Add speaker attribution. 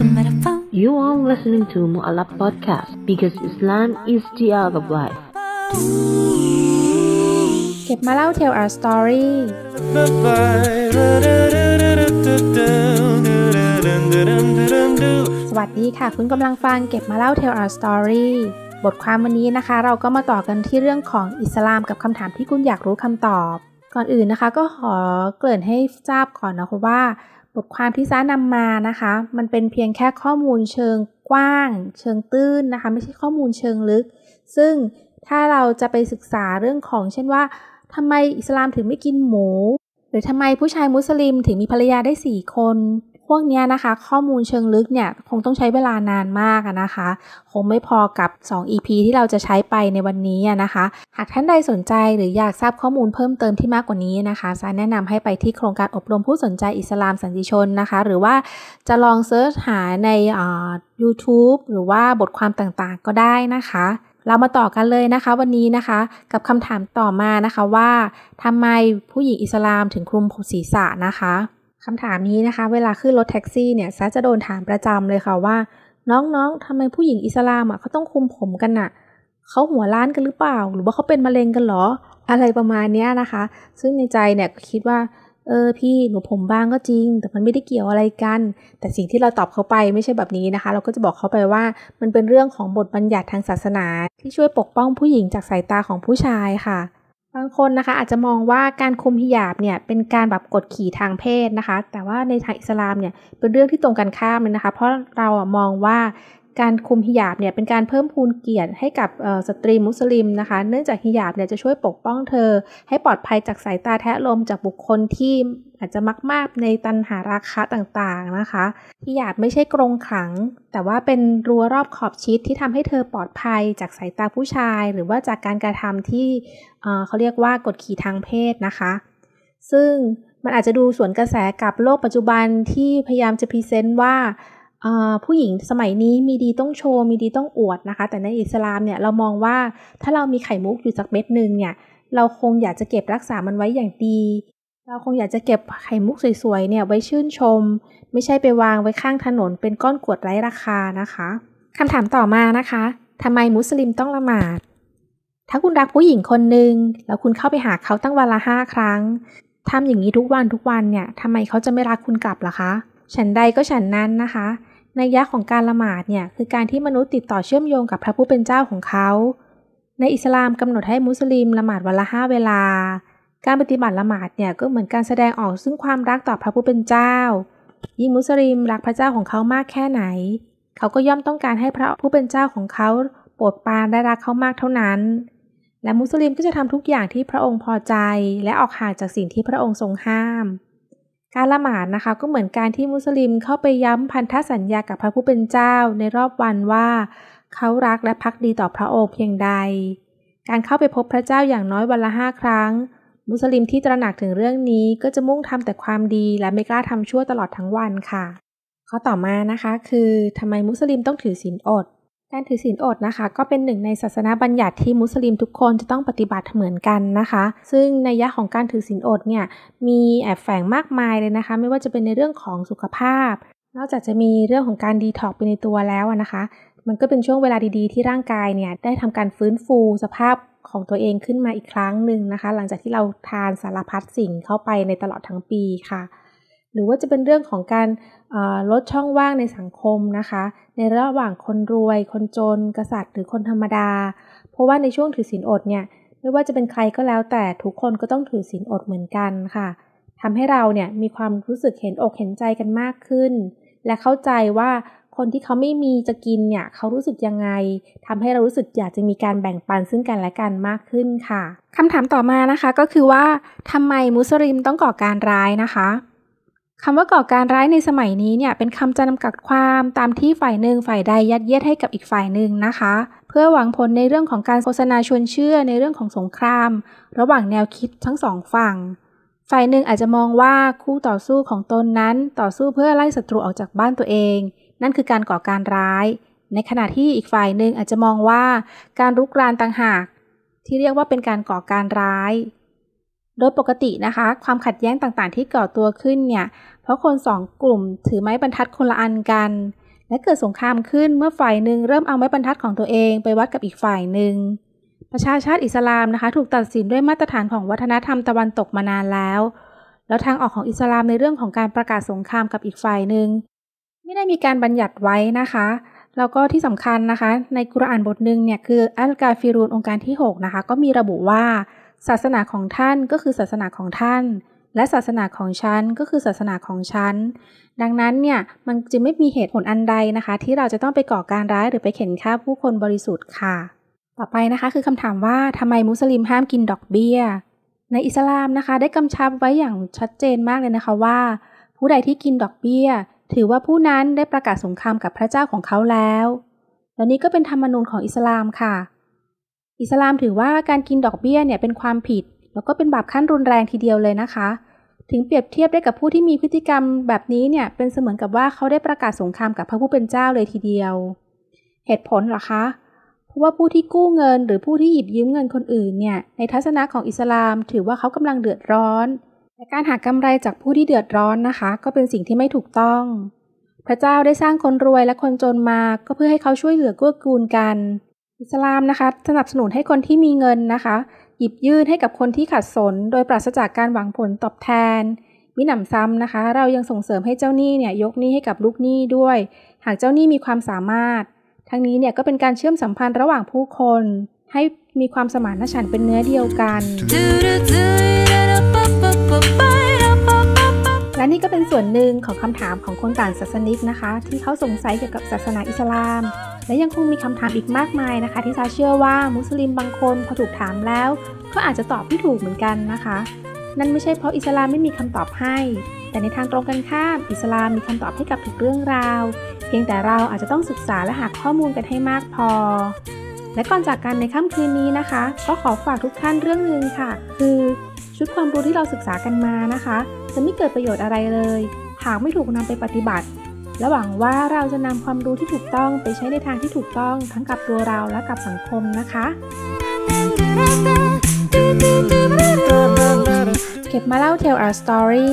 Speaker 1: You are listening to Mu'alab Podcast because Islam is the art of life เก็บมาเล่า Tell Our Story สวัสดีค่ะคุณกำลังฟัง เก็บมาเล่า Tell Our Story บทความวันนี้นะคะ เราก็มาต่อกันที่เรื่องของอิสลามกับคำถามที่คุณอยากรู้คำตอบก่อนอื่นนะคะก็ขอเกริ่นให้ทราบก่อนนะคะว่าบทความที่ซ้านำมานะคะ มันเป็นเพียงแค่ข้อมูลเชิงกว้าง เชิงตื้นนะคะไม่ใช่ข้อมูลเชิงลึก ซึ่งถ้าเราจะไปศึกษาเรื่องของเช่นว่าทำไมอิสลามถึงไม่กินหมู หรือทำไมผู้ชายมุสลิมถึงมีภรรยาได้4คนพวกนี้นะคะข้อมูลเชิงลึกเนี่ยคงต้องใช้เวลานานมากนะคะคงไม่พอกับ2 EP ที่เราจะใช้ไปในวันนี้นะคะ หากท่านใดสนใจหรืออยากทราบข้อมูลเพิ่มเติมที่มากกว่านี้นะคะซาแนะนำให้ไปที่โครงการอบรมผู้สนใจอิสลามสันติชนนะคะ หรือว่า จะลองเซิร์ชหาใน YouTube หรือว่าบทความต่างๆ ก็ได้นะคะ เรามาต่อกันเลยนะคะ วันนี้นะคะกับคำถามต่อมานะคะว่าทำไมผู้หญิงอิสลามถึงคลุมศีรษะนะคะคำถามนี้นะคะ เวลาขึ้นรถแท็กซี่เนี่ยซาจะโดนถามประจำเลยค่ะว่า น้องๆทำไมผู้หญิงอิสลามอ่ะเขาต้องคุมผมกันอ่ะเขาหัวล้านกันหรือเปล่า หรือว่าเขาเป็นมะเร็งกันหรออะไรประมาณนี้นะคะ ซึ่งในใจเนี่ยก็คิดว่า เออ พี่หนูผมบางก็จริง แต่มันไม่ได้เกี่ยวอะไรกัน แต่สิ่งที่เราตอบเขาไปไม่ใช่แบบนี้นะคะ เราก็จะบอกเขาไปว่ามันเป็นเรื่องของบทบัญญัติทางศาสนา ที่ช่วยปกป้องผู้หญิงจากสายตาของผู้ชายค่ะบางคนนะคะอาจจะมองว่าการคุมฮิญาบเนี่ยเป็นการแบบกดขี่ทางเพศนะคะแต่ว่าในทางอิสลามเนี่ยเป็นเรื่องที่ตรงกันข้ามเลยนะคะเพราะเรามองว่าการคุมฮิญาบเนี่ยเป็นการเพิ่มพูนเกียรติให้กับสตรีมุสลิมนะคะเนื่องจากฮิญาบเนี่ยจะช่วยปกป้องเธอให้ปลอดภัยจากสายตาแทะลมจากบุคคลที่อาจจะมักมากในตันหาราคาต่างๆนะคะ ที่หยาดไม่ใช่กรงขัง แต่ว่าเป็นรั้วรอบขอบชิดที่ทำให้เธอปลอดภัยจากสายตาผู้ชายหรือว่าจากการกระทำที่เขาเรียกว่ากดขี่ทางเพศนะคะ ซึ่งมันอาจจะดูสวนกระแสกับโลกปัจจุบันที่พยายามจะพรีเซนต์ว่าผู้หญิงสมัยนี้มีดีต้องโชว์ มีดีต้องอวดนะคะ แต่ในอิสลามเนี่ยเรามองว่าถ้าเรามีไข่มุกอยู่สักเม็ดหนึ่งเนี่ยเราคงอยากจะเก็บรักษามันไว้อย่างดีเราคงอยากจะเก็บไข่มุกสวยๆเนี่ยไว้ชื่นชม ไม่ใช่ไปวางไว้ข้างถนน เป็นก้อนกวดไร้ราคานะคะคำถามต่อมานะคะทำไมมุสลิมต้องละหมาด ถ้าคุณรักผู้หญิงคนหนึ่งแล้วคุณเข้าไปหาเขาตั้งวันละห้าครั้งทำอย่างนี้ทุกวันทุกวันเนี่ยทำไมเขาจะไม่รักคุณกลับล่ะคะ ฉันใดก็ฉันนั้นนะคะนัยยะของการละหมาดเนี่ยคือการที่มนุษย์ติดต่อเชื่อมโยงกับพระผู้เป็นเจ้าของเขา ในอิสลามกำหนดให้มุสลิมละหมาดวันละห้าเวลาการปฏิบัติละหมาดเนี่ยก็เหมือนการแสดงออกซึ่งความรักต่อพระผู้เป็นเจ้ายิ่งมุสลิมรักพระเจ้าของเขามากแค่ไหน เขาก็ย่อมต้องการให้พระผู้เป็นเจ้าของเขาโปรดปรานและรักเขามากเท่านั้น และมุสลิมก็จะทำทุกอย่างที่พระองค์พอใจและออกห่างจากสิ่งที่พระองค์ทรงห้าม การละหมาดนะคะก็เหมือนการที่มุสลิมเข้าไปย้ำพันธสัญญากับพระผู้เป็นเจ้าในรอบวันว่าเขารักและพักดีต่อพระองค์เพียงใด การเข้าไปพบพระเจ้าอย่างน้อยวันละห้าครั้งมุสลิมที่ตระหนักถึงเรื่องนี้ ก็จะมุ่งทำแต่ความดีและไม่กล้าทำชั่วตลอดทั้งวันค่ะข้อต่อมานะคะคือทำไมมุสลิมต้องถือศีลอด การถือศีลอดนะคะ ก็เป็นหนึ่งในศาสนาบัญญัติที่มุสลิมทุกคนจะต้องปฏิบัติเหมือนกันนะคะ ซึ่งในยะของการถือศีลอดเนี่ยมีแอบแฝงมากมายเลยนะคะ ไม่ว่าจะเป็นในเรื่องของสุขภาพ นอกจากจะมีเรื่องของการดีท็อกไปในตัวแล้วนะคะ มันก็เป็นช่วงเวลาดีๆ ที่ร่างกายเนี่ยได้ทำการฟื้นฟูสภาพของตัวเองขึ้นมาอีกครั้งหนึ่งนะคะหลังจากที่เราทานสารพัดสิ่งเข้าไปในตลอดทั้งปีค่ะ หรือว่าจะเป็นเรื่องของการลดช่องว่างในสังคมนะคะ ในระหว่างคนรวยคนจน กษัตริย์ หรือคนธรรมดา เพราะว่าในช่วงถือศีลอดเนี่ยไม่ว่าจะเป็นใครก็แล้วแต่ทุกคนก็ต้องถือศีลอดเหมือนกันค่ะทำให้เราเนี่ยมีความรู้สึกเห็นอกเห็นใจกันมากขึ้น และเข้าใจว่าคนที่เขาไม่มีจะกินเนี่ยเขารู้สึกยังไง ทำให้เรารู้สึกอยากจะมีการแบ่งปันซึ่งกันและกันมากขึ้นค่ะ คำถามต่อมานะคะก็คือว่าทำไมมุสลิมต้องก่อการร้ายนะคะคำว่าก่อการร้ายในสมัยนี้เนี่ยเป็นคำจำกัดความตามที่ฝ่ายหนึ่งฝ่ายใดยัดเยียดให้กับอีกฝ่ายหนึ่งนะคะ เพื่อหวังผลในเรื่องของการโฆษณาชวนเชื่อในเรื่องของสงคราม ระหว่างแนวคิดทั้งสองฝั่งฝ่ายหนึ่งอาจจะมองว่าคู่ต่อสู้ของตนนั้น ต่อสู้เพื่อไล่ศัตรูออกจากบ้านตัวเองนั่นคือการก่อการร้าย ในขณะที่อีกฝ่ายหนึ่งอาจจะมองว่าการรุกรานต่างหาก ที่เรียกว่าเป็นการก่อการร้าย โดยปกตินะคะความขัดแย้งต่างๆ ที่ก่อตัวขึ้นเนี่ย เพราะคนสองกลุ่มถือไม้บรรทัดคนละอันกัน และเกิดสงครามขึ้นเมื่อฝ่ายหนึ่ง เริ่มเอาไม้บรรทัดของตัวเองไปวัดกับอีกฝ่ายหนึ่งประชาชาติอิสลามนะคะถูกตัดสินด้วยมาตรฐานของวัฒนธรรมตะวันตกมานานแล้ว แล้วทางออกของอิสลามในเรื่องของการประกาศสงครามกับอีกฝ่ายหนึ่งไม่ได้มีการบัญญัติไว้นะคะ แล้วก็ที่สำคัญนะคะ ในกุรอานบทหนึ่งเนี่ยคืออัลกาฟิรูนองค์การที่6นะคะก็มีระบุว่า ศาสนาของท่านก็คือศาสนาของท่าน และศาสนาของฉันก็คือศาสนาของฉัน ดังนั้นเนี่ยมันจึงไม่มีเหตุผลอันใดนะคะ ที่เราจะต้องไปก่อการร้ายหรือไปเข็นฆ่าผู้คนบริสุทธิ์ค่ะ ต่อไปนะคะคือคำถามว่าทำไมมุสลิมห้ามกินดอกเบี้ย ในอิสลามนะคะได้กำชับไว้อย่างชัดเจนมากเลยนะคะว่า ผู้ใดที่กินดอกเบี้ยถือว่าผู้นั้นได้ประกาศสงครามกับพระเจ้าของเขาแล้ว แล้วนี้ก็เป็นธรรมนูญของอิสลามค่ะ อิสลามถือว่าการกินดอกเบี้ยเนี่ยเป็นความผิด แล้วก็เป็นบาปขั้นรุนแรงทีเดียวเลยนะคะ ถึงเปรียบเทียบได้กับผู้ที่มีพฤติกรรมแบบนี้เนี่ย เป็นเสมือนกับว่าเขาได้ประกาศสงครามกับพระผู้เป็นเจ้าเลยทีเดียว เหตุผลหรอคะ เพราะว่าผู้ที่กู้เงิน หรือผู้ที่หยิบยืมเงินคนอื่นเนี่ย ในทัศนะของอิสลาม ถือว่าเขากำลังเดือดร้อนแต่การหากกำไรจากผู้ที่เดือดร้อนนะคะ ก็เป็นสิ่งที่ไม่ถูกต้อง พระเจ้าได้สร้างคนรวยและคนจนมาก็เพื่อให้เขาช่วยเหลือเกื้อกูลกัน อิสลามนะคะ สนับสนุนให้คนที่มีเงินนะคะ หยิบยื่นให้กับคนที่ขัดสน โดยปราศจากการหวังผลตอบแทนมิหนำซ้ำนะคะ เรายังส่งเสริมให้เจ้าหนี้เนี่ยยกหนี้ให้กับลูกหนี้ด้วย หากเจ้าหนี้มีความสามารถ ทั้งนี้เนี่ยก็เป็นการเชื่อมสัมพันธ์ระหว่างผู้คนให้มีความสมานฉันท์เป็นเนื้อเดียวกันและนี่ก็เป็นส่วนหนึ่งของคำถามของคนต่างศาสนิกนะคะ ที่เขาสงสัยเกี่ยวกับศาสนาอิสลาม และยังคงมีคำถามอีกมากมายนะคะที่ซาเชื่อว่ามุสลิมบางคนพอถูกถามแล้วก็อาจจะตอบไม่ถูกเหมือนกันนะคะ นั่นไม่ใช่เพราะอิสลามไม่มีคำตอบให้ แต่ในทางตรงกันข้าม อิสลามมีคำตอบให้กับทุกเรื่องราว เพียงแต่เราอาจจะต้องศึกษาและหาข้อมูลกันให้มากพอ และก่อนจากกันในค่ำคืนนี้นะคะก็ขอฝากทุกท่านเรื่องหนึ่งค่ะ คือชุดความรู้ที่เราศึกษากันมานะคะ จะไม่เกิดประโยชน์อะไรเลย หากไม่ถูกนำไปปฏิบัติ ระหวังว่าเราจะนำความรู้ที่ถูกต้องไปใช้ในทางที่ถูกต้อง ทั้งกับตัวเราและกับสังคมนะคะ เก็บมาเล่า Tell Our Story